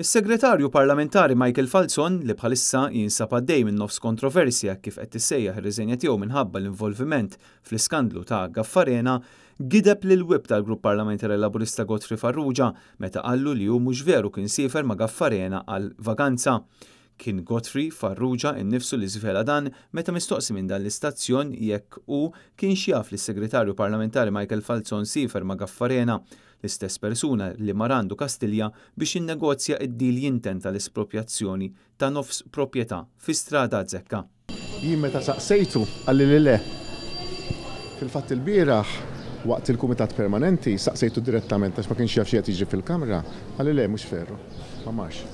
Is-segretarju parlamentari Michael Falzon li bħalissa jinsab għaddej minn nofs kontroversja kif qed tissejjaħ ir-riżenja tiegħu minħabba l-involviment fl-iskandlu ta' Gaffarena gideb lil web tal-grupp parlamentari laburista Gotri Farrugia meta qallu li hu mhux veru kien sifer ma' Gaffarena għal vaganza. Kien Godfrey Farrugia innifsu li zvela dan meta mistoqsi minn dan l-istazzjon jekk u kien xjaf li segretarju parlamentari Michael Falzon Sifer ma' Gaffarena l-istess persuna li marandu Kastilja biex innegozja id-dil jintenta tal-espropjazzjoni ta' nofs proprjetà fi strada zekka. Jien meta saqsejtu għalli li le. Fil-fatt il-biraħ waqt il-kumitat permanenti saqsejtu direttament għax ma kienx jaf xi fil-kamra għalli le mhux ferru. Ma marx.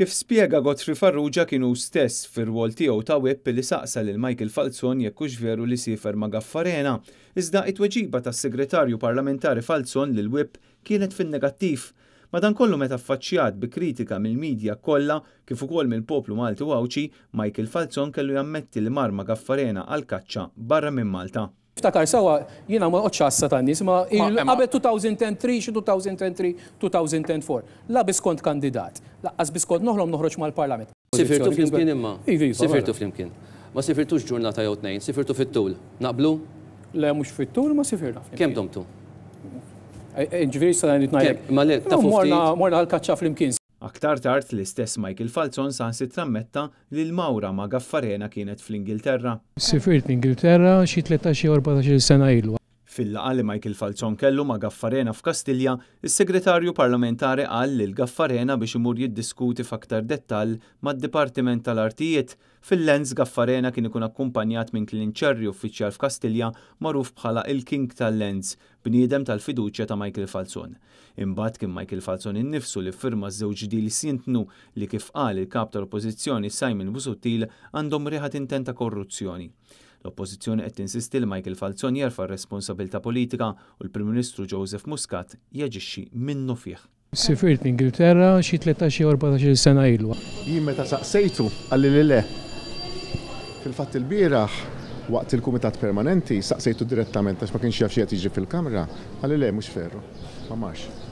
Kif spiega Gotfri Farrugia kienu stess fir wol tiegħu ta' web li saqsa lil Michael Falzon jekk hux veru li sifer ma' Gaffarena, iżda it-tweġiba tas-Segretarju Parlamentari Falzon lil web kienet fin-negattiv. Madankollu meta affaċċjat bi kritika mill-medja kollha kif ukoll mill-poplu Malti Wawċi, Michael Falzon kellu jammetti li marma Gaffarena għal kaċċa barra minn Malta. Ftakar sawa jiena ma assa ta' nies ma qabel xi 2003, 2004. La skont kandidat laqqas biskod noħlom noħroġ mal-parlament. Sifirtu flimkien imma. Sifirtu flimkien. Ma sifirtux ġurnata jew tnejn, sifirtu fit-tul. Naqblu? Le mhux fit-tul ma sifirna. Kemm tomtu? E, e, ġifieri sa ngħid ngħidlek. Ma le, morna għal-kaċċa flimkien. Aktar tard l-istess Michael Falzon san si trammetta li l-mawra ma Gaffarena kienet fl-Ingilterra. Sifirt l-Ingilterra xi 13-14 sena ilu. Fil-laqa li Michael Falzon kellu ma' Gaffarena f'Kastilja, is-segretarju parlamentari qal li l-Gaffarena biex imur jiddiskuti f'aktar dettal mad-Dipartiment tal-Artijiet. Fil-lenz Gaffarena kien ikun akkumpanjat minn klinċerri uffiċjal f'Kastilja magħruf bħala il-King tal-Lenz, bniedem tal-fiduċja ta' Michael Falzon. Imbagħad kien Michael Falzon innifsu li firma żewġ dil sintnu li kif qal il-kap tal-oppożizzjoni Simon Busuttil għandhom riħat intent ta' korruzzjoni. L-oppożizzjoni qed tinsisti li Michael Falzon jerfa' responsabilta politika u l-Prim Ministru Joseph Muscat jaġixxi minnu fih. Sifirt Ingilterra xi 13-14 sena ilu. Jien meta saqsejtu għal li le. Fil-fatt il-bieraħ waqt il-Kumitat Permanenti saqsejtu direttament għax ma kienx jaf xi fil-Kamra, għalli le mhux ferru, ma marx.